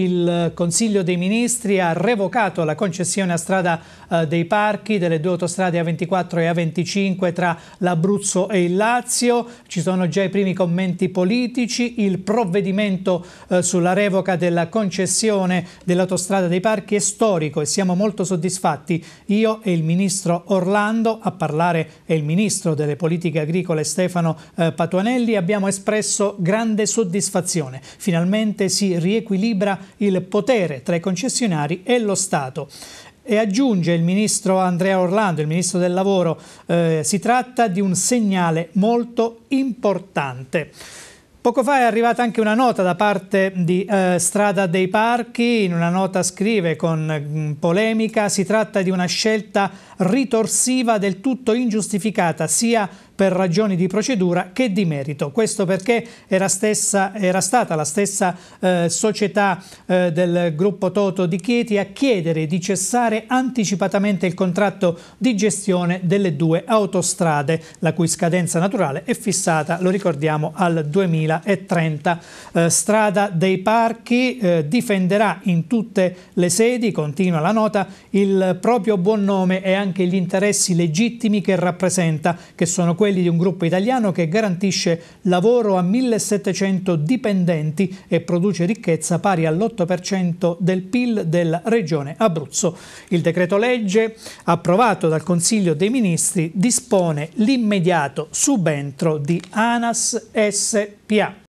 il Consiglio dei Ministri ha revocato la concessione a strada eh, dei parchi delle due autostrade A24 e A25 tra l'Abruzzo e il Lazio. Ci sono già i primi commenti politici. Il provvedimento eh, sulla revoca della concessione dell'autostrada dei parchi è storico e siamo molto soddisfatti. Io e il Ministro Orlando, a parlare è il Ministro delle Politiche Agricole Stefano eh, Patuanelli, abbiamo espresso grande soddisfazione. Finalmente si riequilibra il potere tra i concessionari e lo Stato e aggiunge il ministro Andrea Orlando, il ministro del lavoro, eh, si tratta di un segnale molto importante. Poco fa è arrivata anche una nota da parte di eh, Strada dei Parchi, in una nota scrive con mh, mm, polemica, si tratta di una scelta ritorsiva del tutto ingiustificata sia per ragioni di procedura che di merito. Questo perché era, stessa, era stata la stessa eh, società eh, del gruppo Toto di Chieti a chiedere di cessare anticipatamente il contratto di gestione delle due autostrade, la cui scadenza naturale è fissata, lo ricordiamo, al 2030. Eh, strada dei Parchi eh, difenderà in tutte le sedi, continua la nota, il proprio buon nome e anche gli interessi legittimi che rappresenta, che sono quelli quelli di un gruppo italiano che garantisce lavoro a 1700 dipendenti e produce ricchezza pari all'8% del PIL della regione Abruzzo. Il decreto legge approvato dal Consiglio dei Ministri dispone l'immediato subentro di ANAS SPA.